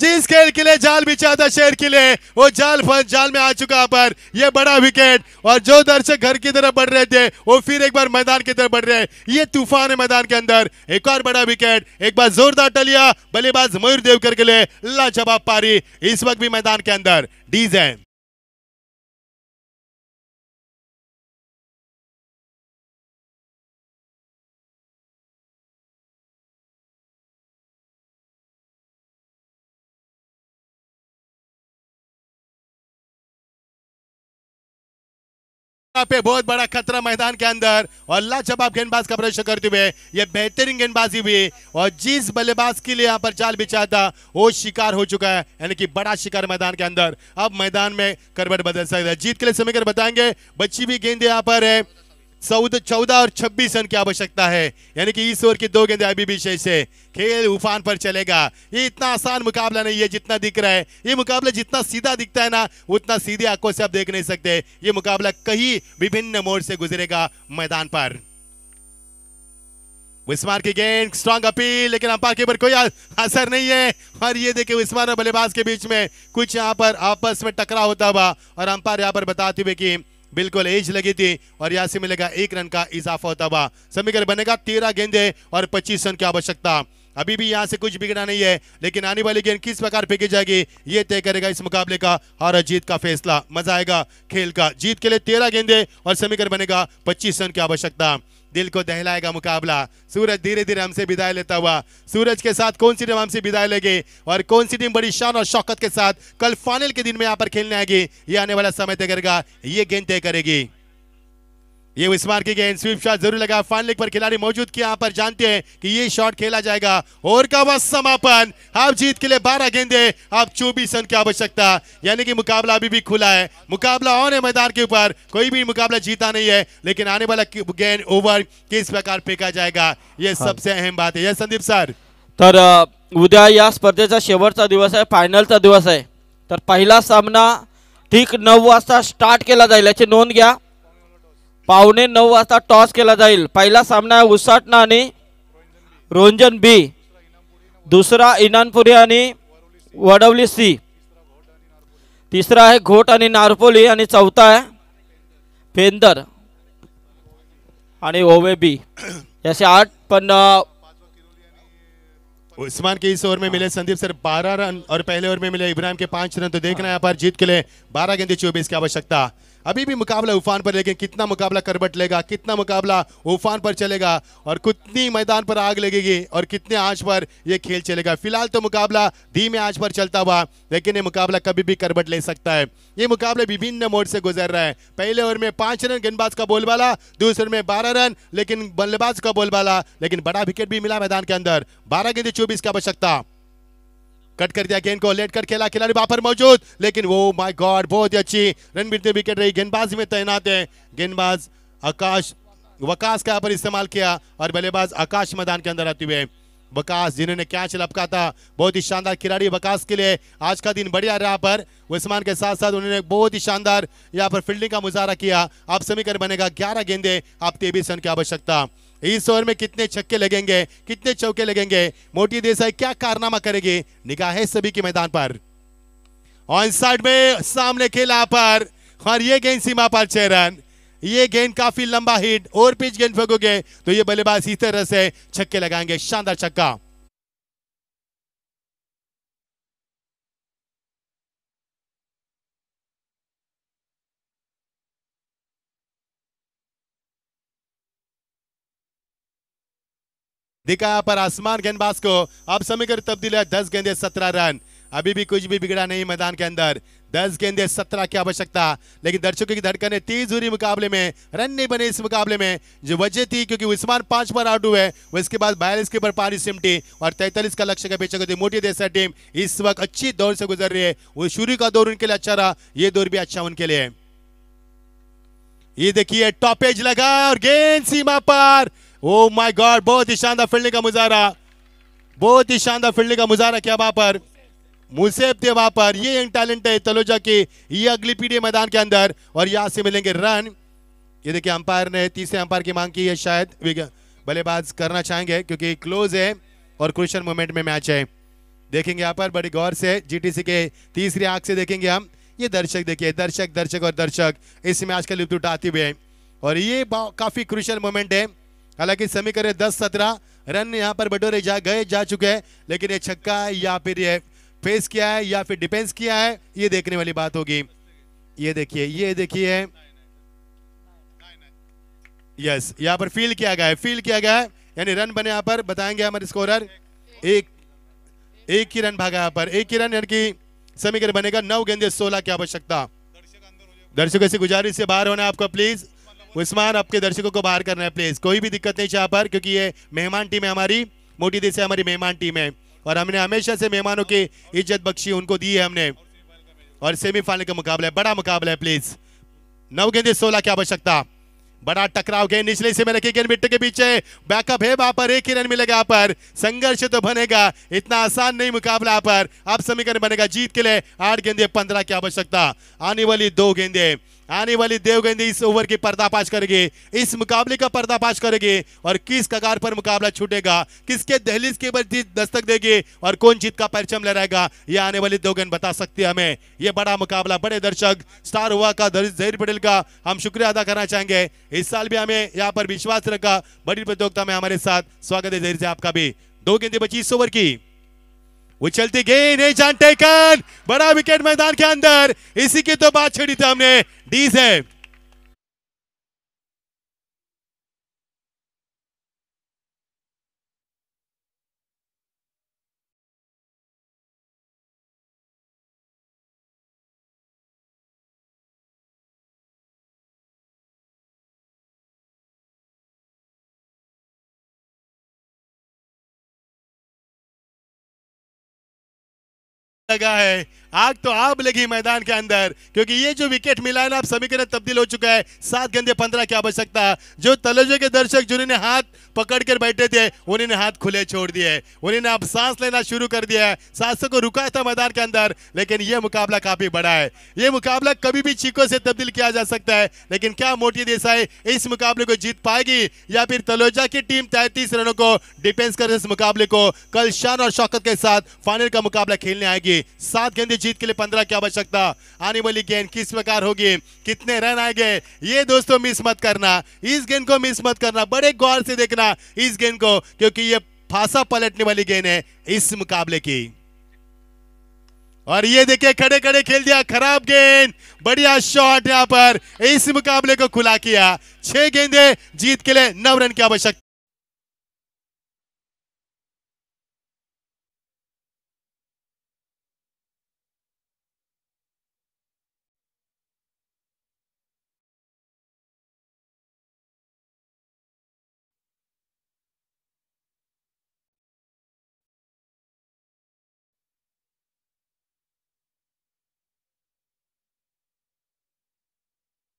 जिस खेल के लिए जाल बिछा था शेर के लिए वो जाल फंस जाल में आ चुका पर ये बड़ा विकेट और जो दर्शक घर की तरफ बढ़ रहे थे वो फिर एक बार मैदान की तरफ बढ़ रहे हैं ये तूफान है मैदान के अंदर एक और बड़ा विकेट एक बार जोरदार टलिया बल्लेबाज मयूर देवकर के लिए जवाब पारी इस वक्त भी मैदान के अंदर डीजैन मौका पे बहुत बड़ा खतरा मैदान के अंदर और लाजवाब गेंदबाज का प्रदर्शन करते हुए यह बेहतरीन गेंदबाजी हुई और जिस बल्लेबाज के लिए यहाँ पर चाल बिछा था वो शिकार हो चुका है यानी कि बड़ा शिकार मैदान के अंदर अब मैदान में करवट बदल सकता है जीत के लिए समीकरण बताएंगे बच्ची भी गेंद यहाँ पर है चौदह चौदह और छब्बीस रन की आवश्यकता है यानी कि इस ओवर की दो गेंदे अभी भी शेष है खेल उफान पर चलेगा ये इतना आसान मुकाबला नहीं है जितना दिख रहा है ये मुकाबला जितना सीधा दिखता है ना उतना सीधे आंखों से आप देख नहीं सकते ये मुकाबला कहीं विभिन्न मोड़ से गुजरेगा मैदान पर विस्मार की गेंद स्ट्रांग अपील लेकिन अंपायर के ऊपर कोई असर नहीं है और ये देखिए विस्मार और बल्लेबाज के बीच में कुछ यहाँ पर आपस में टकराव होता हुआ और अंपायर यहाँ पर बताते हुए कि बिल्कुल एज लगी थी और यहां से मिलेगा एक रन का इजाफा होता हुआ समीकरण बनेगा तेरह गेंदे और पच्चीस रन की आवश्यकता अभी भी यहाँ से कुछ बिगड़ा नहीं है लेकिन आने वाली गेंद किस प्रकार फेंकी जाएगी ये तय करेगा इस मुकाबले का और जीत का फैसला मजा आएगा खेल का जीत के लिए तेरह गेंदे और समीकरण बनेगा पच्चीस रन की आवश्यकता दिल को दहलाएगा मुकाबला सूरज धीरे धीरे हमसे विदाई लेता हुआ सूरज के साथ कौन सी टीम हमसे विदाई लेगी और कौन सी टीम बड़ी शान और शौकत के साथ कल फाइनल के दिन में यहाँ पर खेलने आएगी ये आने वाला समय तय करेगा ये गेंद तय करेगी ये इस मार के गेंद स्वीप शॉट जरूर लगा फाइनल लेग पर खिलाड़ी मौजूद किया यहां पर जानते हैं कि ये शॉट खेला जाएगा और का बस समापन आप जीत के लिए बारह गेंदे आप चौबीस रन की आवश्यकता यानी कि मुकाबला अभी भी खुला है मुकाबला ऑन है मैदान के ऊपर कोई भी मुकाबला जीता नहीं है लेकिन आने वाला गेंद ओवर किस प्रकार फेंका जाएगा ये हाँ। सबसे अहम बात है यह संदीप सर तर उद्या स्पर्धे का शेवर का दिवस आहे फायनलचा दिवस है तो पहला सामना ठीक नौ वजता स्टार्ट के नोंद घ्या पाने नौ वजता टॉस के जाए पहला सामना है उसाटना रोंजन बी दुसरा इनानपुरी वडवली सी तीसरा है घोट आ नारपोली चौथा है फेंदर ओवे बी ऐसे आठ पन उस्मान के इस ओवर में मिले संदीप सर 12 रन और पहले ओवर में मिले इब्राहिम के पांच रन तो देखना है पर जीत के लिए 12 गेंदे 24 की आवश्यकता अभी भी मुकाबला उफान पर लेकिन कितना मुकाबला करबट लेगा कितना मुकाबला उफान पर चलेगा और कितनी मैदान पर आग लगेगी और कितने आँच पर यह खेल चलेगा फिलहाल तो मुकाबला धीमे आँच पर चलता हुआ लेकिन ये मुकाबला कभी भी करबट ले सकता है ये मुकाबले विभिन्न मोड से गुजर रहा है पहले ओवर में पाँच रन गेंदबाज का बोलबाला दूसरे में बारह रन लेकिन बल्लेबाज का बोलबाला लेकिन बड़ा विकेट भी मिला मैदान के अंदर बारह गेंदे चौबीस का आवश्यकता कट कर दिया गेंद को लेट कर खेला खिलाड़ी वहां पर मौजूद लेकिन वो माय गॉड बहुत ही अच्छी रणबीर ने विकेट रही गेंदबाजी में तैनात है गेंदबाज आकाश वकास का यहाँ पर इस्तेमाल किया और बल्लेबाज आकाश मैदान के अंदर आते हुए वकास जिन्होंने कैच लपका था बहुत ही शानदार खिलाड़ी वकास के लिए आज का दिन बढ़िया रहा पर उस्मान के साथ साथ उन्होंने बहुत ही शानदार यहाँ पर फील्डिंग का मुजाहरा किया आप समीकरण बनेगा ग्यारह गेंदे आप तेबीस रन की आवश्यकता इस ओवर में कितने छक्के लगेंगे कितने चौके लगेंगे मोटी देसाई क्या कारनामा करेगी निगाह है सभी के मैदान पर ऑन साइड में सामने खेला पर और ये गेंद सीमा पर छह रन ये गेंद काफी लंबा हिट और पिच गेंद फेंकोगे तो ये बल्लेबाज इस तरह से छक्के लगाएंगे शानदार छक्का दिखाया पर आसमान गेंदबाज को अब समीकरण तब्दील है दस गेंदे सत्रह रन अभी भी कुछ भी बिगड़ा नहीं मैदान के अंदर दस गेंदे सत्रह की आवश्यकता लेकिन दर्शकों की धड़कने तेज हुई मुकाबले में रन नहीं बने इस मुकाबले में जो वजह थी क्योंकि उस्मान पांच बार आउट हुए उसके बाद बयालीस के ऊपर पारी सिमटी और तैतालीस का लक्ष्य का पीछे मोटी देसा टीम इस वक्त अच्छी दौर से गुजर रही है वो शुरू का दौर उनके लिए अच्छा रहा ये दौर भी अच्छा उनके लिए ये देखिए टॉपेज लगा और गेंद सीमा पर ओ माय गॉड बहुत ही शानदार फील्डिंग का मुजहरा बहुत ही शानदार फील्डिंग का मुजहरा क्या वहां पर मुसेब थे वहां पर ये यंग टैलेंट है तलोजा की ये अगली पीढ़ी मैदान के अंदर और यहां से मिलेंगे रन ये देखिए अंपायर ने तीसरे अंपायर की मांग की है शायद बल्लेबाज करना चाहेंगे क्योंकि क्लोज है और क्वेश्चन मोमेंट में मैच है देखेंगे यहाँ पर बड़ी गौर से जीटीसी के तीसरी आंख से देखेंगे हम ये दर्शक देखिए दर्शक दर्शक और दर्शक इस मैच का लुप्त उठाते हुए और ये काफ़ी क्रुशल मोमेंट है हालांकि समीकरण दस सत्रह रन यहाँ पर बटोरे जा गए जा चुके हैं लेकिन ये छक्का या फिर ये फेस किया है या फिर डिफेंस किया है ये देखने वाली बात होगी ये देखिए ये देखिए यस यहाँ पर फील किया गया है फील किया गया है यानी रन बने यहाँ पर बताएंगे हमारे स्कोरर एक एक ही रन भागा यहाँ पर एक ही रन यानी कि समीकरण बनेगा नौ गेंदे सोलह की आवश्यकता दर्शक ऐसी गुजारिश से बाहर होना आपको प्लीज उस्मान आपके दर्शकों को बाहर करना है प्लीज कोई भी दिक्कत नहीं चाह पर क्योंकि ये मेहमान टीम है हमारी मोटी देश हमारी मेहमान टीम है और हमने हमेशा से मेहमानों की इज्जत बख्शी उनको दी है हमने और सेमीफाइनल का मुकाबला है बड़ा मुकाबला है प्लीज नौ गेंदे सोलह की आवश्यकता बड़ा टकराव गेंद निचले से में रखी गेंद मिट्ट के पीछे बैकअप है वहां पर एक ही रन मिलेगा यहाँ पर संघर्ष तो बनेगा इतना आसान नहीं मुकाबला पर अब समीकरण बनेगा जीत के लिए आठ गेंदे पंद्रह की आवश्यकता आने वाली दो गेंदे आने वाली देवगंज इस ओवर की पर्दापाश करेगी इस मुकाबले का पर्दापाश करेगी और किस कगार पर मुकाबला छूटेगा किसके दहलीज के ऊपर जीत दस्तक देगी और कौन जीत का परचम लहराएगा ये आने वाली देवगंज बता सकती है हमें ये बड़ा मुकाबला बड़े दर्शक स्टार हुआ का जहिर पटेल का हम शुक्रिया अदा करना चाहेंगे इस साल भी हमें यहाँ पर विश्वास रखा बड़ी प्रतियोगिता में हमारे साथ स्वागत है जहीर से आपका भी दो गेंदे बची इस ओवर की उछलती गेंद जान टेकन बड़ा विकेट मैदान के अंदर इसी की तो बात छेड़ी थी हमने डी से लगा है आग तो आग लगी मैदान के अंदर क्योंकि ये जो विकेट मिला है ना आप समीकरण तब्दील हो चुका है सात गंदे पंद्रह क्या सकता है जो तलजे के दर्शक जिन्होंने हाथ पकड़ कर बैठे थे उन्होंने हाथ खुले छोड़ दिए उन्होंने अब सांस लेना शुरू कर दिया है सांसों को रुका था मैदान के अंदर लेकिन यह मुकाबला काफी बड़ा है ये मुकाबला कभी भी चीकों से तब्दील किया जा सकता है लेकिन क्या मोटी देसाई इस मुकाबले को जीत पाएगी या फिर तलोजा की टीम तैतीस रनों को डिफेंस कर इस मुकाबले को कल शान और शौकत के साथ फाइनल का मुकाबला खेलने आएगी सात गेंदे जीत के लिए पंद्रह की आवश्यकता आने वाली गेंद किस प्रकार होगी कितने रन आए गए ये दोस्तों मिस मत करना इस गेंद को मिस मत करना बड़े गौर से देखना इस गेंद को क्योंकि ये फांसा पलटने वाली गेंद है इस मुकाबले की और ये देखिए खड़े खड़े खेल दिया खराब गेंद बढ़िया शॉट यहां पर इस मुकाबले को खुला किया छह गेंदे जीत के लिए नौ रन की आवश्यकता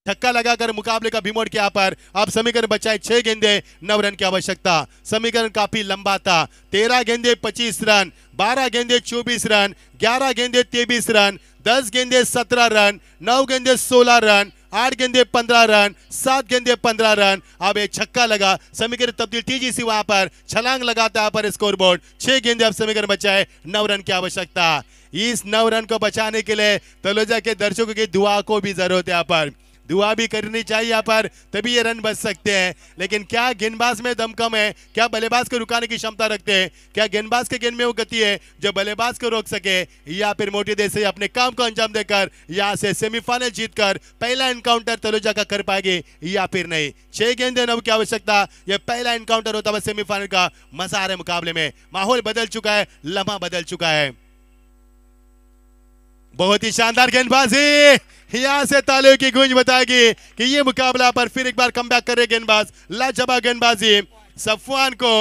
धक्का लगाकर मुकाबले का भिमोड़ के पर अब समीकरण बचाए छह गेंदे नव रन की आवश्यकता समीकरण काफी लंबा था तेरह गेंदे पच्चीस रन बारह गेंदे चौबीस रन ग्यारह गेंदे तेबीस रन दस गेंदे सत्रह रन नौ गेंदे सोलह रन आठ गेंदे पंद्रह रन सात गेंदे पंद्रह रन अब एक छक्का लगा समीकरण तब्दील से वहां पर छलांग लगाता पर स्कोर बोर्ड छह गेंदे अब समीकरण बचाए नौ रन की आवश्यकता इस नौ रन को बचाने के लिए तलोजा के दर्शकों की दुआ को भी जरूरत है यहाँ पर दुआ भी करनी चाहिए यहाँ पर तभी ये रन बच सकते हैं लेकिन क्या गेंदबाज में दमकम है क्या बल्लेबाज को रुकाने की क्षमता रखते हैं क्या गेंदबाज के गेंद में वो गति है जो बल्लेबाज को रोक सके या फिर मोटी देर से अपने काम को अंजाम देकर यहाँ से सेमीफाइनल जीतकर पहला एनकाउंटर तलुजा का कर पाएगी या फिर नहीं छह गेंद देना की आवश्यकता यह पहला एनकाउंटर होता है सेमीफाइनल का मजा आ रहे मुकाबले में माहौल बदल चुका है लम्हा बदल चुका है बहुत ही शानदार गेंदबाजी यहां से तालियों की गूंज बताएगी कि ये मुकाबला पर फिर एक बार कम बैक करे गेंदबाज लाजवाब गेंदबाजी सफवान को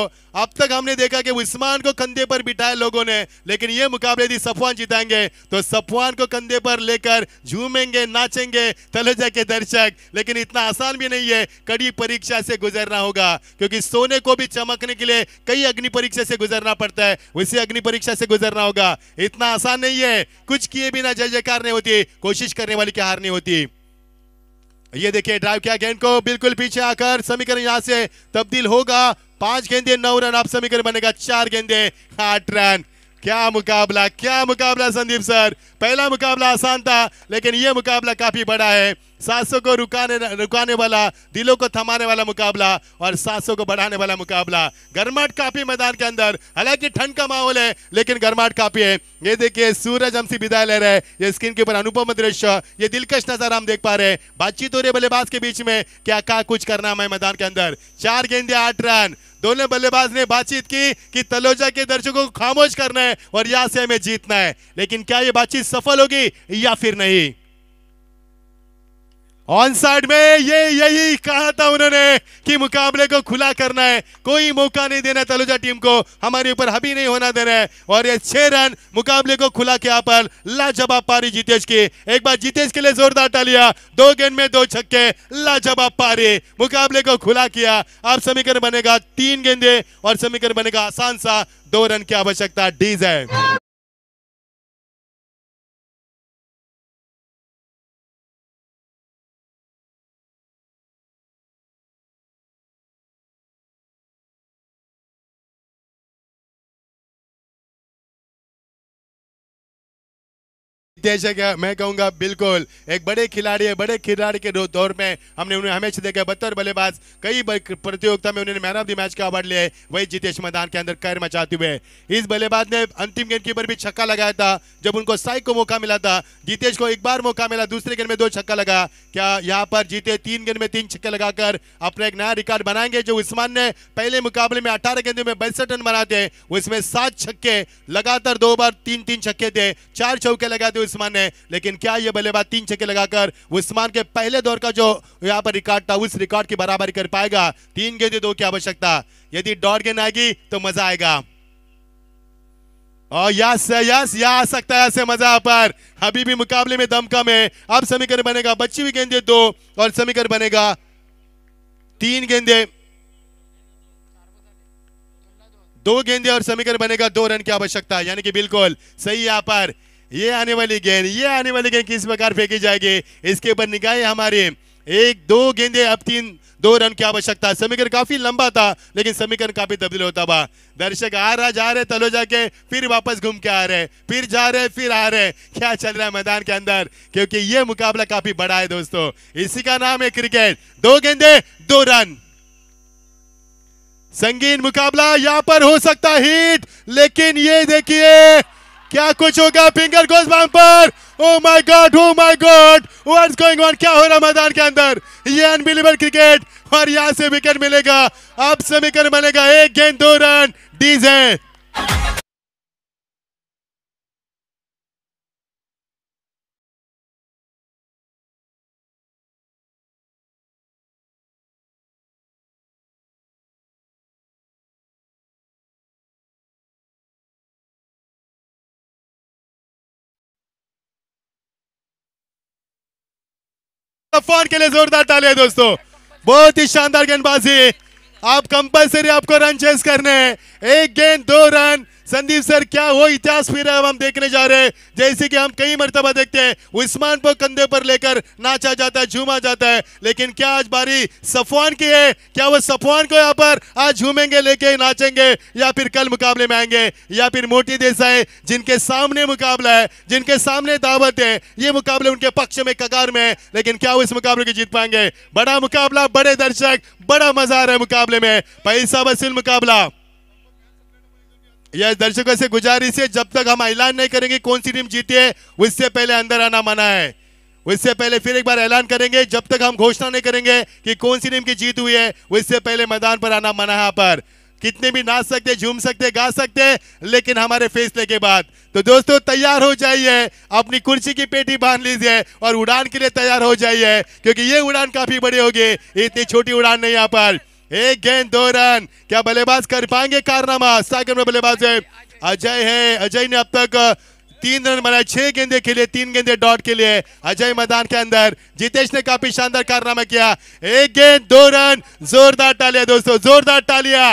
अब तक हमने देखा कि उस्मान को कंधे पर बिठाया लोगों ने लेकिन ये मुकाबले यदि सफवान जिताएंगे तो सफवान को कंधे पर लेकर झूमेंगे नाचेंगे तले जाके दर्शक लेकिन इतना आसान भी नहीं है कड़ी परीक्षा से गुजरना होगा क्योंकि सोने को भी चमकने के लिए कई अग्नि परीक्षा से गुजरना पड़ता है उसी अग्नि परीक्षा से गुजरना होगा इतना आसान नहीं है कुछ किए बिना जय जयकार नहीं होती कोशिश करने वाली की हार नहीं होती ये देखिए ड्राइव किया गेंद को बिल्कुल पीछे आकर समीकरण यहां से तब्दील होगा पांच गेंदे नौ रन आप समीकरण बनेगा चार गेंदे आठ रन क्या मुकाबला क्या मुकाबला संदीप सर पहला मुकाबला आसान था लेकिन यह मुकाबला काफी बड़ा है सासों को रुकाने रुकाने वाला दिलों को थमाने वाला मुकाबला और सासों को बढ़ाने वाला मुकाबला गर्माहट काफी मैदान के अंदर हालांकि ठंड का माहौल है लेकिन गर्माहट काफी है ये देखिए सूरज हमसे विदा ले रहे ये स्क्रीन के ऊपर अनुपम दृश्य ये दिलकश नजर हम देख पा रहे हैं बातचीत हो रही है बल्लेबाज के बीच में क्या क्या कुछ करना है मैदान के अंदर चार गेंदे आठ रन दोनों बल्लेबाज ने बातचीत की कि तलोजा के दर्शकों को खामोश करना है और यहां से हमें जीतना है लेकिन क्या ये बातचीत सफल होगी या फिर नहीं ऑन साइड में ये यही कहा था उन्होंने कि मुकाबले को खुला करना है कोई मौका नहीं देना तलुजा टीम को हमारे ऊपर हबी नहीं होना देना है और ये छह रन मुकाबले को खुला के यहाँ पर लाजवाब पारी जीतेश की एक बार जीतेश के लिए जोरदार टालिया दो गेंद में दो छक्के लाजवाब पारी मुकाबले को खुला किया अब समीकरण बनेगा तीन गेंदे और समीकरण बनेगा आसान सा दो रन की आवश्यकता डीज है निदेशक मैं कहूंगा बिल्कुल एक बड़े खिलाड़ी है बड़े खिलाड़ी के दौर में हमने उन्हें हमेशा देखा बत्तर बल्लेबाज कई प्रतियोगिता में उन्होंने मैन ऑफ द मैच का अवार्ड लिया है वही जितेश मैदान के अंदर कैर मचाते हुए इस बल्लेबाज ने अंतिम गेंद कीपर भी छक्का लगाया था जब उनको साई को मौका मिला था जितेश को एक बार मौका मिला दूसरे गेंद में दो छक्का लगा क्या यहाँ पर जीते तीन गेंद में तीन छक्के लगाकर अपना एक नया रिकॉर्ड बनाएंगे जो उस्मान ने पहले मुकाबले में अठारह गेंदों में बैसठ रन बनाते उसमें सात छक्के लगातार दो बार तीन तीन छक्के थे चार चौके लगाते उस्मान ने लेकिन क्या ये बल्लेबाज तीन छक्के लगाकर उस्मान के पहले दौर का जो यहाँ पर रिकॉर्ड था उस रिकॉर्ड की बराबरी कर पाएगा तीन गेंदे दो की आवश्यकता यदि डॉट गेंद आएगी तो मजा आएगा और यस यस या आ सकता है ऐसे मजा पर अभी भी मुकाबले में दम कम है अब समीकरण बनेगा बच्ची भी गेंदे दो और समीकरण बनेगा तीन गेंदे दो गेंदे और समीकरण बनेगा दो रन की आवश्यकता यानी कि बिल्कुल सही यहां पर ये आने वाली गेंद ये आने वाली गेंद किस प्रकार फेंकी जाएगी इसके ऊपर निगाहें हमारे एक दो गेंदे अब तीन दो रन की आवश्यकता समीकरण काफी लंबा था लेकिन समीकरण काफी तब्दील होता हुआ दर्शक आ रहा जा रहे तलो जाके फिर वापस घूम के आ रहे फिर जा रहे फिर आ रहे क्या चल रहा है मैदान के अंदर क्योंकि ये मुकाबला काफी बड़ा है दोस्तों इसी का नाम है क्रिकेट दो गेंदे दो रन संगीन मुकाबला यहां पर हो सकता हिट लेकिन ये देखिए क्या कुछ होगा finger goes bumper oh my God oh my God what's going on क्या हो रहा मैदान के अंदर ये अनबिलीबल क्रिकेट और यहां से विकेट मिलेगा अब समीकरण बनेगा एक गेंद दो रन डीजे तो फोन के लिए जोरदार तालियां दोस्तों बहुत ही शानदार गेंदबाजी आप कंपलसरी आपको रन चेस करने हैं एक गेंद दो रन संदीप सर क्या वो इतिहास फिर अब हम देखने जा रहे हैं जैसे कि हम कई मरतबा देखते हैं उस्मान को कंधे पर लेकर नाचा जाता है झूमा जाता है लेकिन क्या आज बारी सफवान की है क्या वो सफवान को यहाँ पर आज झूमेंगे लेके नाचेंगे या फिर कल मुकाबले में आएंगे या फिर मोटी देसाई जिनके सामने मुकाबला है जिनके सामने दावत है ये मुकाबले उनके पक्ष में कगार में है लेकिन क्या वो इस मुकाबले को जीत पाएंगे बड़ा मुकाबला बड़े दर्शक बड़ा मजा आ रहा है मुकाबले में पैसा वसूल मुकाबला यह दर्शकों से गुजारिश है जब तक हम ऐलान नहीं करेंगे कौन सी टीम जीती है उससे पहले अंदर आना मना है उससे पहले फिर एक बार ऐलान करेंगे जब तक हम घोषणा नहीं करेंगे कि कौन सी टीम की जीत हुई है उससे पहले मैदान पर आना मना है पर कितने भी नाच सकते झूम सकते गा सकते लेकिन हमारे फैसले के बाद तो दोस्तों तैयार हो जाइए अपनी कुर्सी की पेटी बांध लीजिए और उड़ान के लिए तैयार हो जाइए क्योंकि ये उड़ान काफी बड़ी होगी इतनी छोटी उड़ान नहीं यहाँ पर एक गेंद दो रन क्या बल्लेबाज कर पाएंगे कारनामा सागर में बल्लेबाज है अजय है अजय ने अब तक तीन रन बनाए छह गेंदे के लिए तीन गेंदे डॉट के लिए अजय मैदान के अंदर जितेश ने काफी शानदार कारनामा किया एक गेंद दो रन जोरदार टालिया दोस्तों जोरदार टालिया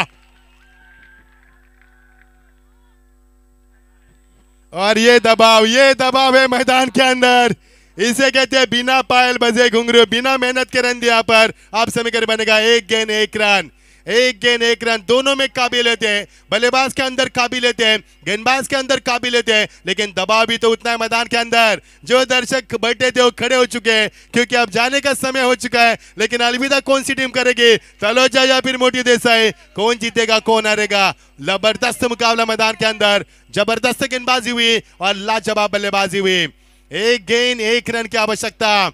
और ये दबाव ये दबाव है मैदान के अंदर इसे कहते हैं बिना पायल बजे घुंगरू बिना मेहनत के रन दिया पर आप कर बनेगा एक गेंद एक रन एक गेंद एक रन दोनों में काबिलियत हैं बल्लेबाज के अंदर काबिलियत है गेंदबाज के अंदर काबिलियत है लेकिन दबाव भी तो उतना है मैदान के अंदर जो दर्शक बैठे थे वो खड़े हो चुके हैं क्योंकि अब जाने का समय हो चुका है लेकिन अलविदा कौन सी टीम करेगी तलोजा या फिर मोटी देसाई कौन जीतेगा कौन हारेगा जबरदस्त मुकाबला मैदान के अंदर जबरदस्त गेंदबाजी हुई और लाजवाब बल्लेबाजी हुई एक गेंद एक रन की आवश्यकता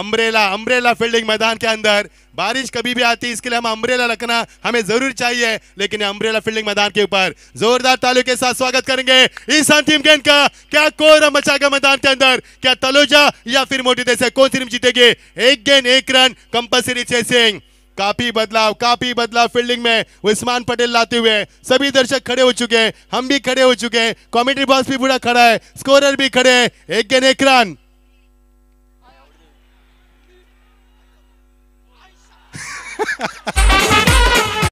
अम्ब्रेला अम्ब्रेला फील्डिंग मैदान के अंदर बारिश कभी भी आती इसके लिए हम अम्ब्रेला रखना हमें जरूर चाहिए लेकिन अम्ब्रेला फील्डिंग मैदान के ऊपर जोरदार तालियों के साथ स्वागत करेंगे इस अंतिम गेंद का क्या कोर मचागा मैदान के अंदर क्या तलोजा या फिर मोटी देश कौन टीम जीतेगी एक गेंद एक रन कंपल्सरी चेसिंग काफी बदलाव काफी बदलाव फील्डिंग में उस्मान पटेल लाते हुए सभी दर्शक खड़े हो चुके हैं हम भी खड़े हो चुके हैं कॉमेंट्री बॉक्स भी पूरा खड़ा है स्कोरर भी खड़े हैं एक गेंद एक रन